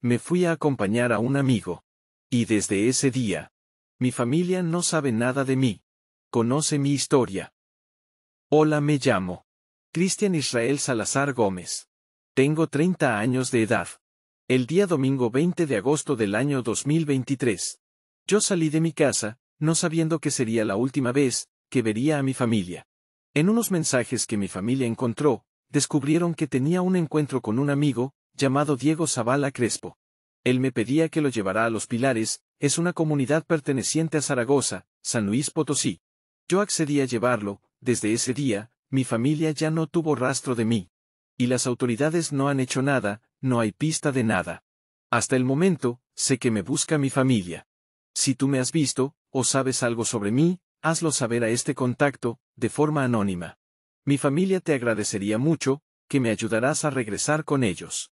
Me fui a acompañar a un amigo. Y desde ese día, mi familia no sabe nada de mí. Conoce mi historia. Hola, me llamo. Cristian Israel Salazar Gómez. Tengo 30 años de edad. El día domingo 20 de agosto del año 2023. Yo salí de mi casa, no sabiendo que sería la última vez que vería a mi familia. En unos mensajes que mi familia encontró, descubrieron que tenía un encuentro con un amigo, llamado Diego Zavala Crespo. Él me pedía que lo llevara a Los Pilares, es una comunidad perteneciente a Zaragoza, San Luis Potosí. Yo accedí a llevarlo, desde ese día, mi familia ya no tuvo rastro de mí. Y las autoridades no han hecho nada, no hay pista de nada. Hasta el momento, sé que me busca mi familia. Si tú me has visto, o sabes algo sobre mí, hazlo saber a este contacto, de forma anónima. Mi familia te agradecería mucho, que me ayudarás a regresar con ellos.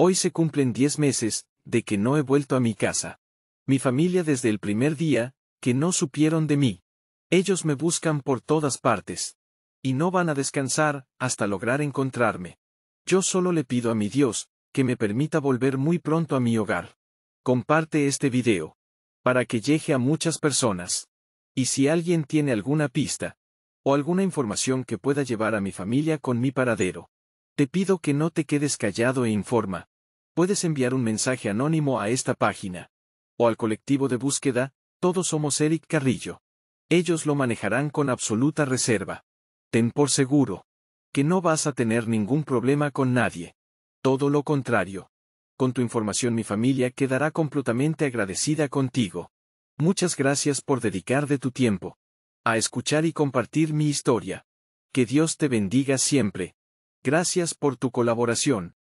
Hoy se cumplen diez meses, de que no he vuelto a mi casa. Mi familia desde el primer día, que no supieron de mí. Ellos me buscan por todas partes. Y no van a descansar, hasta lograr encontrarme. Yo solo le pido a mi Dios, que me permita volver muy pronto a mi hogar. Comparte este video. Para que llegue a muchas personas. Y si alguien tiene alguna pista, o alguna información que pueda llevar a mi familia con mi paradero, te pido que no te quedes callado e informa. Puedes enviar un mensaje anónimo a esta página. O al colectivo de búsqueda, todos somos Eric Carrillo. Ellos lo manejarán con absoluta reserva. Ten por seguro. Que no vas a tener ningún problema con nadie. Todo lo contrario. Con tu información mi familia quedará completamente agradecida contigo. Muchas gracias por dedicar de tu tiempo. A escuchar y compartir mi historia. Que Dios te bendiga siempre. Gracias por tu colaboración.